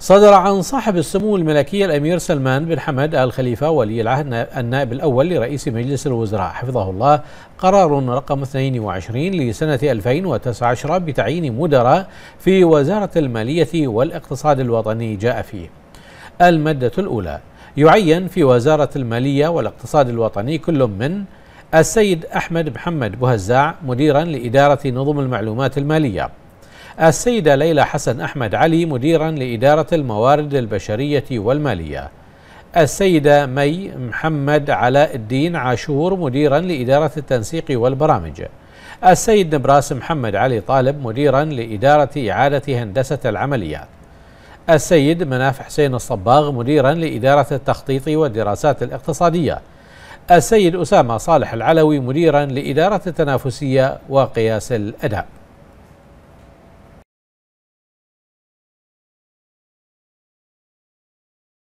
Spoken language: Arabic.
صدر عن صاحب السمو الملكية الأمير سلمان بن حمد آل خليفة ولي العهد النائب الأول لرئيس مجلس الوزراء حفظه الله قرار رقم 22 لسنة 2019 بتعيين مدراء في وزارة المالية والاقتصاد الوطني جاء فيه المادة الأولى يعين في وزارة المالية والاقتصاد الوطني كل من السيد أحمد محمد بهزاع مديرا لإدارة نظم المعلومات المالية السيدة ليلى حسن أحمد علي مديرا لإدارة الموارد البشرية والمالية السيدة مي محمد علاء الدين عاشور مديرا لإدارة التنسيق والبرامج السيد نبراس محمد علي طالب مديرا لإدارة إعادة هندسة العمليات السيد مناف حسين الصباغ مديرا لإدارة التخطيط والدراسات الاقتصادية السيد أسامة صالح العلوي مديرا لإدارة التنافسية وقياس الأداء